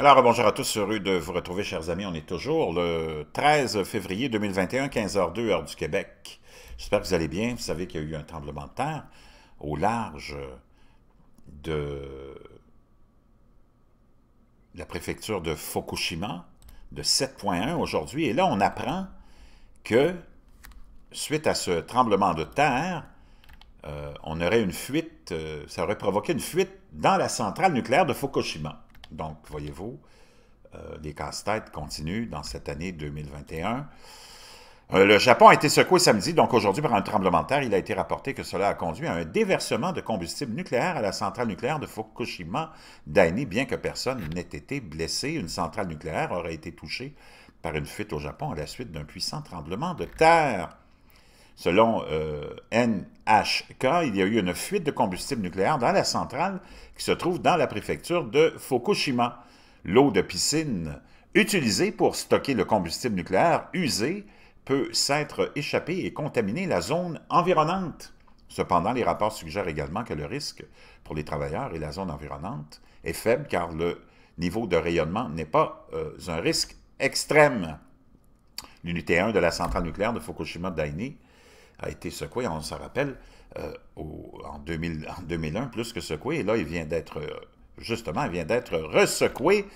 Alors, bonjour à tous, heureux de vous retrouver, chers amis. On est toujours le 13 février 2021, 15h02, heure du Québec. J'espère que vous allez bien. Vous savez qu'il y a eu un tremblement de terre au large de la préfecture de Fukushima de 7.1 aujourd'hui. Et là, on apprend que, suite à ce tremblement de terre, euh, on aurait une fuite, euh, ça aurait provoqué une fuite dans la centrale nucléaire de Fukushima. Donc, voyez-vous, euh, les casse-têtes continuent dans cette année 2021. Euh, le Japon a été secoué samedi, donc aujourd'hui par un tremblement de terre. Il a été rapporté que cela a conduit à un déversement de combustible nucléaire à la centrale nucléaire de Fukushima Daini, bien que personne n'ait été blessé. Une centrale nucléaire aurait été touchée par une fuite au Japon à la suite d'un puissant tremblement de terre. Selon euh, NHK, il y a eu une fuite de combustible nucléaire dans la centrale qui se trouve dans la préfecture de Fukushima. L'eau de piscine utilisée pour stocker le combustible nucléaire usé peut s'être échappée et contaminer la zone environnante. Cependant, les rapports suggèrent également que le risque pour les travailleurs et la zone environnante est faible car le niveau de rayonnement n'est pas euh, un risque extrême. L'unité 1 de la centrale nucléaire de Fukushima Daini a été secoué, on s'en rappelle, euh, en, 2000, 2001, plus que secoué. Et là, il vient d'être, euh, justement, il vient d'être resecoué.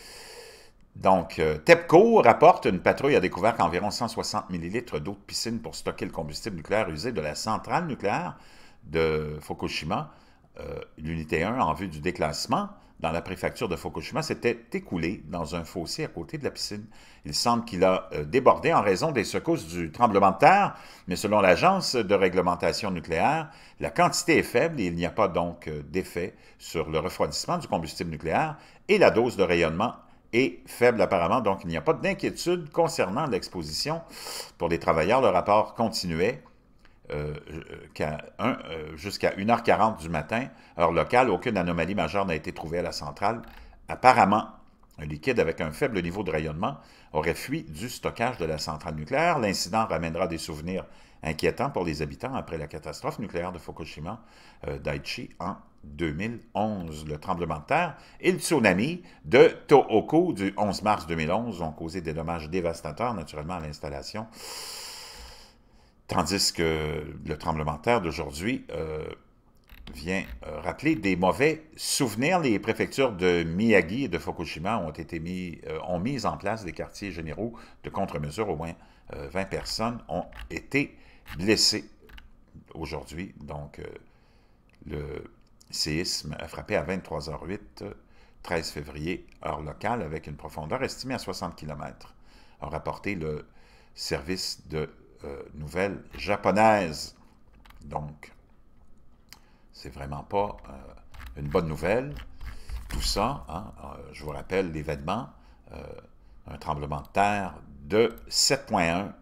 Donc, euh, TEPCO rapporte une patrouille a découvert qu'environ 160 millilitres d'eau de piscine pour stocker le combustible nucléaire usé de la centrale nucléaire de Fukushima l'unité euh, 1 en vue du déclassement dans la préfecture de Fukushima s'était écoulée dans un fossé à côté de la piscine. Il semble qu'il a euh, débordé en raison des secousses du tremblement de terre, mais selon l'Agence de réglementation nucléaire, la quantité est faible et il n'y a pas donc euh, d'effet sur le refroidissement du combustible nucléaire et la dose de rayonnement est faible apparemment, donc il n'y a pas d'inquiétude concernant l'exposition. Pour les travailleurs, le rapport continuait. Euh, euh, euh, jusqu'à 1h40 du matin, heure locale. Aucune anomalie majeure n'a été trouvée à la centrale. Apparemment, un liquide avec un faible niveau de rayonnement aurait fui du stockage de la centrale nucléaire. L'incident ramènera des souvenirs inquiétants pour les habitants après la catastrophe nucléaire de Fukushima d'Aichi Daiichi en 2011. Le tremblement de terre et le tsunami de Tohoku du 11 mars 2011 ont causé des dommages dévastateurs naturellement à l'installation Tandis que le tremblement de terre d'aujourd'hui euh, vient euh, rappeler des mauvais souvenirs. Les préfectures de Miyagi et de Fukushima ont, été mis, euh, ont mis en place des quartiers généraux de contre-mesure. Au moins 20 personnes ont été blessées aujourd'hui. Donc, le séisme a frappé à 23h08, 13 février, heure locale, avec une profondeur estimée à 60 km, a rapporté le service de euh, nouvelle japonaise. japonaises. Donc, c'est vraiment pas euh, une bonne nouvelle. Tout ça, hein. euh, je vous rappelle l'événement, un tremblement de terre de 7.1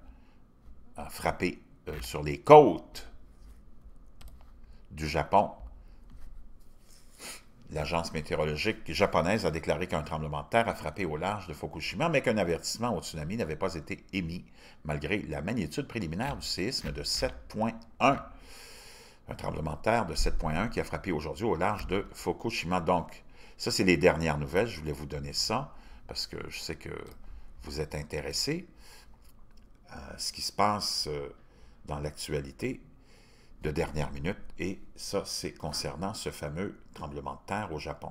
a frappé sur les côtes du Japon L'agence météorologique japonaise a déclaré qu'un tremblement de terre a frappé au large de Fukushima, mais qu'un avertissement au tsunami n'avait pas été émis, malgré la magnitude préliminaire du séisme de 7.1. Un tremblement de terre de 7.1 qui a frappé aujourd'hui au large de Fukushima. Donc, ça, c'est les dernières nouvelles. Je voulais vous donner ça, parce que je sais que vous êtes intéressés euh, à ce qui se passe euh, dans l'actualité de dernière minute, et ça, c'est concernant ce fameux tremblement de terre au Japon.